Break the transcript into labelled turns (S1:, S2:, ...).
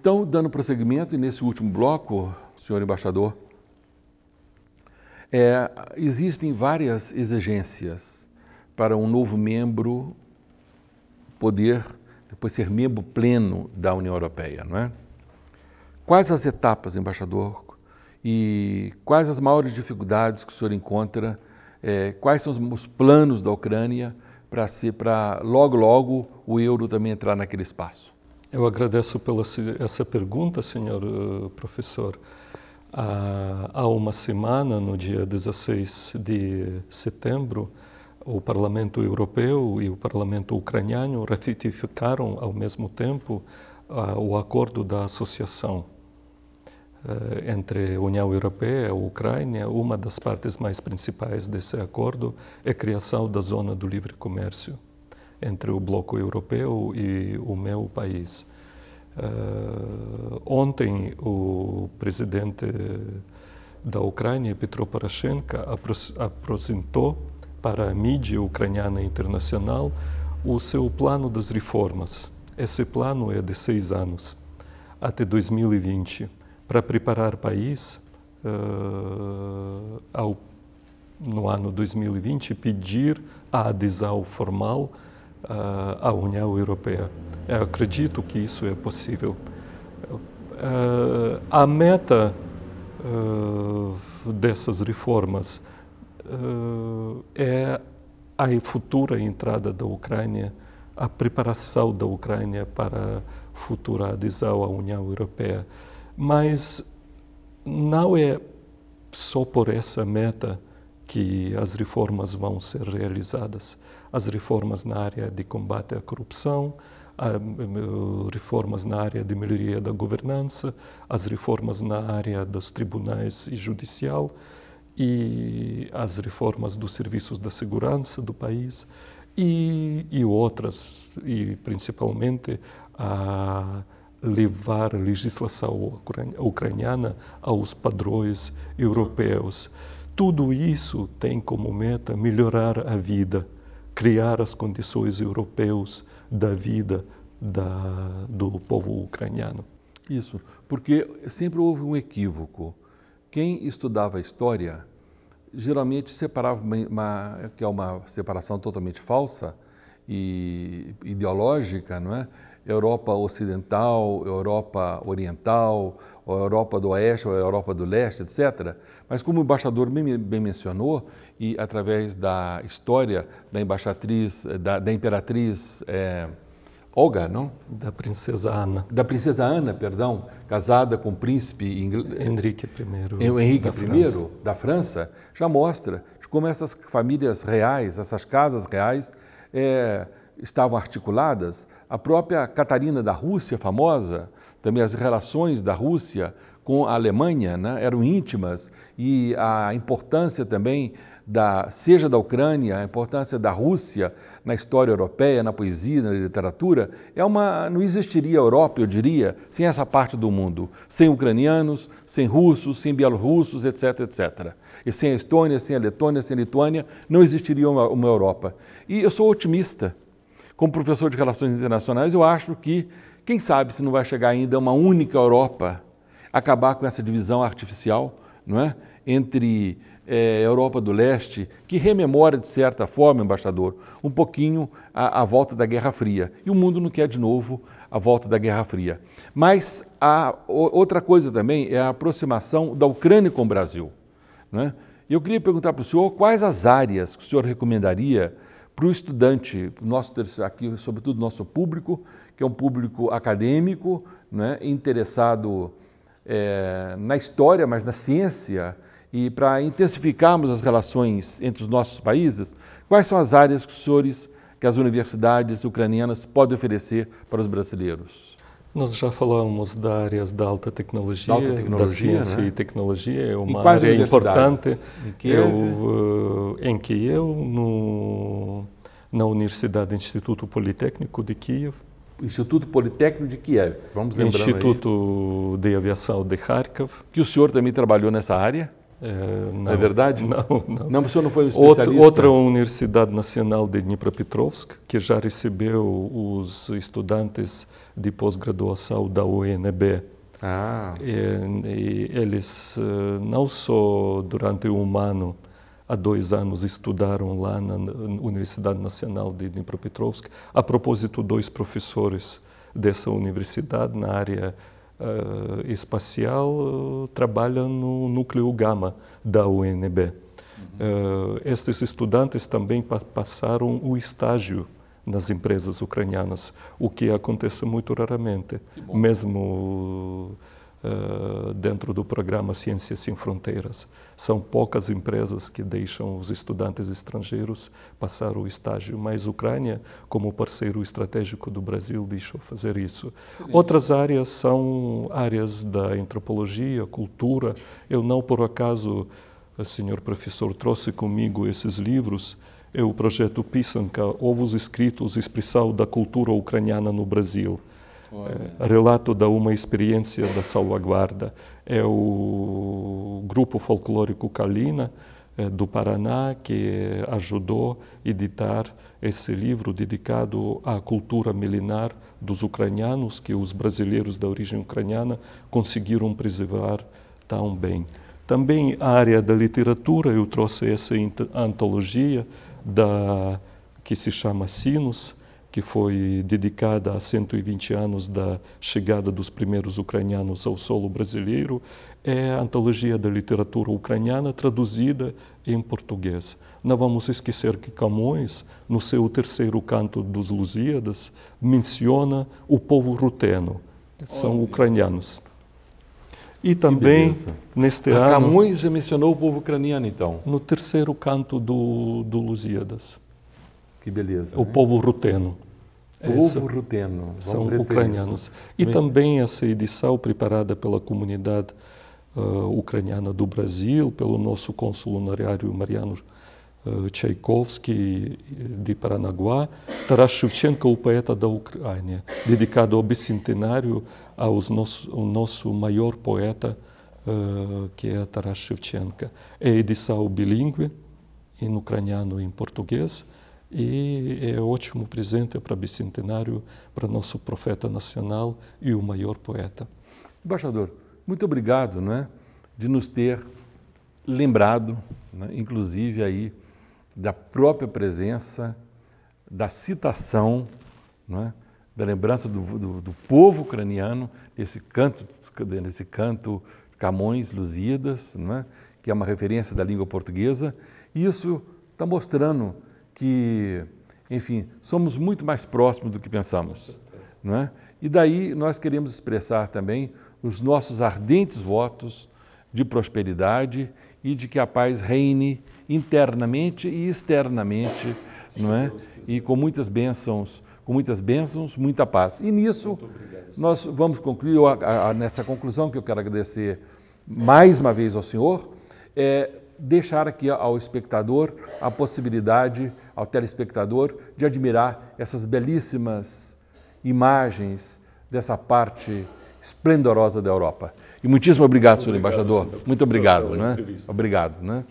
S1: Então, dando prosseguimento, e nesse último bloco, senhor embaixador, é, existem várias exigências para um novo membro poder depois ser membro pleno da União Europeia, não é? Quais as etapas, embaixador, e quais as maiores dificuldades que o senhor encontra? É, quais são os planos da Ucrânia para ser para logo logo o euro também entrar naquele espaço?
S2: Eu agradeço pela
S1: essa pergunta, senhor
S2: eh, professor. Há uma semana, no dia 16 de setembro, o Parlamento Europeu e o Parlamento Ucraniano ratificaram ao mesmo tempo o acordo da associação eh, entre a União Europeia e a Ucrânia. Uma das partes mais principais desse acordo é a criação da Zona do Livre Comércio entre o bloco europeu e o meu país. Uh, ontem, o presidente da Ucrânia, Petro Poroshenko, apresentou para a mídia ucraniana internacional o seu plano das reformas. Esse plano é de seis anos, até 2020, para preparar o país uh, ao, no ano 2020 pedir a adesão formal a União Europeia. Eu acredito que isso é possível. Eh, a meta eh, dessas reformas eh, é a futura entrada da Ucrânia, a preparação da Ucrânia para futura adesão à União Europeia. Mas não é só por essa meta que as reformas vão ser realizadas. As reformas na área de combate à corrupção, eh, reformas na área de melhoria da governança, as reformas na área dos tribunais e judicial e as reformas dos serviços da segurança do país e, e outras, e principalmente a levar a legislação ucraniana aos padrões europeus. Tudo isso tem como meta melhorar a vida, criar as condições europeias da vida da, do povo ucraniano.
S1: Isso, porque sempre houve um equívoco. Quem estudava história geralmente separava uma, uma, que é uma separação totalmente falsa e ideológica, não é? Europa Ocidental, Europa Oriental, ou a Europa do Oeste, ou a Europa do Leste, etc. Mas como o embaixador bem, bem mencionou, e através da história da embaixatriz, eh, da, da imperatriz é, Olga, não? Da princesa Ana. Da princesa Ana, perdão, casada com o príncipe Ingl... Henrique I. Henrique é, da I França. da França, já mostra como essas famílias reais, essas casas reais, é, estavam articuladas. A própria Catarina da Rússia, famosa, também as relações da Rússia com a Alemanha né, eram íntimas e a importância também da, seja da Ucrânia, a importância da Rússia na história europeia, na poesia, na literatura, é uma não existiria a Europa, eu diria, sem essa parte do mundo, sem ucranianos, sem russos, sem bielorrussos, etc, etc. E sem a Estônia, sem a Letônia, sem a Lituânia, não existiria uma, uma Europa. E eu sou otimista. Como professor de relações internacionais, eu acho que quem sabe se não vai chegar ainda uma única Europa, acabar com essa divisão artificial, não é? Entre é, Europa do Leste, que rememora, de certa forma, embaixador, um pouquinho a, a, volta da Guerra Fria. E o mundo não quer de novo a volta da Guerra Fria. Mas a, outra coisa também é a aproximação da Ucrânia com o Brasil. Né? Eu queria perguntar para o senhor quais as áreas que o senhor recomendaria para o estudante, nosso, aqui, sobretudo nosso público, que é um público acadêmico, né, interessado é, na história, mas na ciência, e para intensificarmos as relações entre os nossos países, quais são as áreas que os senhores, que as universidades ucranianas podem oferecer para os brasileiros?
S2: Nós já falamos das áreas da alta tecnologia, da, alta tecnologia, da ciência né? e tecnologia, é uma área importante. Em Kiev? Eu, eh, em Kiev, no, na Universidade Instituto Politécnico de Kiev, Instituto
S1: Politécnico de Kiev. Vamos lembrando Instituto aí. de Aviação de Kharkov. Que o senhor também trabalhou nessa área? É, não, é verdade? Não, não. Não, o senhor não foi um especialista? Outra, outra
S2: Universidade Nacional de Dnipropetrovsk, que já recebeu os estudantes de pós-graduação da UNB. Ah. E, eh, e eles eh, não só durante um ano há dois anos estudaram lá na Universidade Nacional de Dnipropetrovsk. A propósito, dois professores dessa universidade na área uh, espacial eh, trabalham no núcleo Gama da UNB. Uh, eh, estes estudantes também pa passaram o estágio nas empresas ucranianas, o que acontece muito raramente, mesmo eh, dentro do programa Ciências Sem Fronteiras. São poucas empresas que deixam os estudantes estrangeiros passar o estágio, mas a Ucrânia, como parceiro estratégico do Brasil, deixou fazer isso. Outras áreas são áreas da antropologia, cultura. Eu não, por acaso, eh, senhor professor, trouxe comigo esses livros é o projeto Pisanka, Ovos Escritos, Expressão da Cultura Ucraniana no Brasil. Olha. Eh, relato da uma experiência da salvaguarda. É o grupo folclórico Calina, eh, do Paraná, que ajudou a editar esse livro dedicado à cultura milenar dos ucranianos, que os brasileiros da origem ucraniana conseguiram preservar tão bem. Também a área da literatura, eu trouxe essa antologia da que se chama Sinos, que foi dedicada a 120 anos da chegada dos primeiros ucranianos ao solo brasileiro, é a antologia da literatura ucraniana traduzida em português. Não vamos esquecer que Camões, no seu terceiro canto dos Lusíadas, menciona o povo ruteno, são Olha. ucranianos.
S1: E também, neste ah, ano... Camões já mencionou o povo ucraniano, então?
S2: No terceiro canto do, do Lusíadas. Que beleza. É o né? povo ruteno. É povo ruteno. Vamos são ucranianos. Isso. E Bem... também essa edição preparada pela comunidade uh, ucraniana do Brasil, pelo nosso cônsul honorário Mariano uh, Tchaikovsky de Paranaguá, Taras Shevchenko, o poeta da Ucrânia, dedicado ao bicentenário aos nosso, ao nosso maior poeta, uh, que é Taras Shevchenko. É edição bilíngue, em ucraniano e em português e é ótimo presente para bicentenário, para nosso profeta
S1: nacional e o maior poeta. Embaixador, muito obrigado né, de nos ter lembrado, né, inclusive aí, da própria presença, da citação, né, da lembrança do, do, do povo ucraniano, nesse canto, nesse canto Camões Lusíadas, né, que é uma referência da língua portuguesa. Isso está mostrando que, enfim, somos muito mais próximos do que pensamos. Não é? E daí nós queremos expressar também os nossos ardentes votos de prosperidade e de que a paz reine internamente e externamente, não é? E com muitas bênçãos, com muitas bênçãos, muita paz. E nisso nós vamos concluir a, a, a, nessa conclusão que eu quero agradecer mais uma vez ao senhor, é, deixar aqui ao espectador a possibilidade, ao telespectador, de admirar essas belíssimas imagens dessa parte esplendorosa da Europa. E muitíssimo obrigado, obrigado senhor embaixador. Senhor, Muito né? obrigado. Né? Obrigado. Né?